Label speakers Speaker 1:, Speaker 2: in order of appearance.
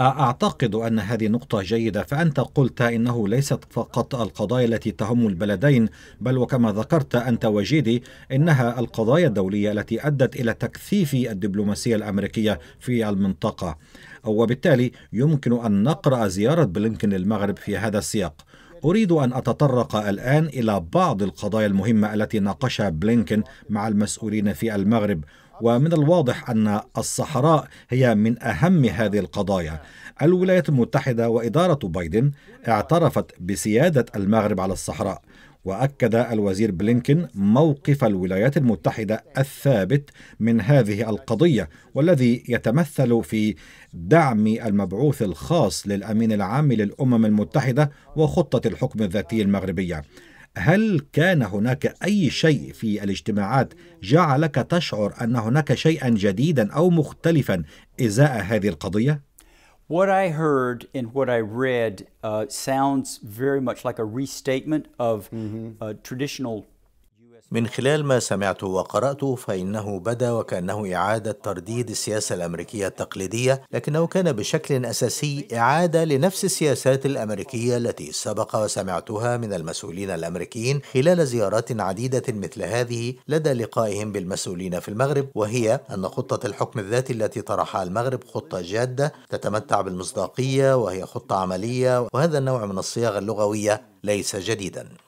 Speaker 1: أعتقد أن هذه نقطة جيدة فأنت قلت إنه ليست فقط القضايا التي تهم البلدين بل وكما ذكرت أنت وجيدي إنها القضايا الدولية التي أدت إلى تكثيف الدبلوماسية الأمريكية في المنطقة وبالتالي يمكن أن نقرأ زيارة بلينكن للمغرب في هذا السياق أريد أن أتطرق الآن إلى بعض القضايا المهمة التي ناقشها بلينكن مع المسؤولين في المغرب ومن الواضح أن الصحراء هي من أهم هذه القضايا الولايات المتحدة وإدارة بايدن اعترفت بسيادة المغرب على الصحراء واكد الوزير بلينكن موقف الولايات المتحده الثابت من هذه القضيه والذي يتمثل في دعم المبعوث الخاص للامين العام للامم المتحده وخطه الحكم الذاتي المغربيه هل كان هناك أي شيء في الاجتماعات جعلك تشعر أن هناك شيئا جديدا أو مختلفا إزاء هذه القضية؟
Speaker 2: What I heard and what I read uh, sounds very much like a restatement of mm-hmm. uh, traditional
Speaker 3: من خلال ما سمعته وقرأته فإنه بدا وكأنه إعادة ترديد السياسة الأمريكية التقليدية لكنه كان بشكل أساسي إعادة لنفس السياسات الأمريكية التي سبق وسمعتها من المسؤولين الأمريكيين خلال زيارات عديدة مثل هذه لدى لقائهم بالمسؤولين في المغرب وهي أن خطة الحكم الذاتي التي طرحها المغرب خطة جادة تتمتع بالمصداقية وهي خطة عملية وهذا النوع من الصياغ اللغوية ليس جديدا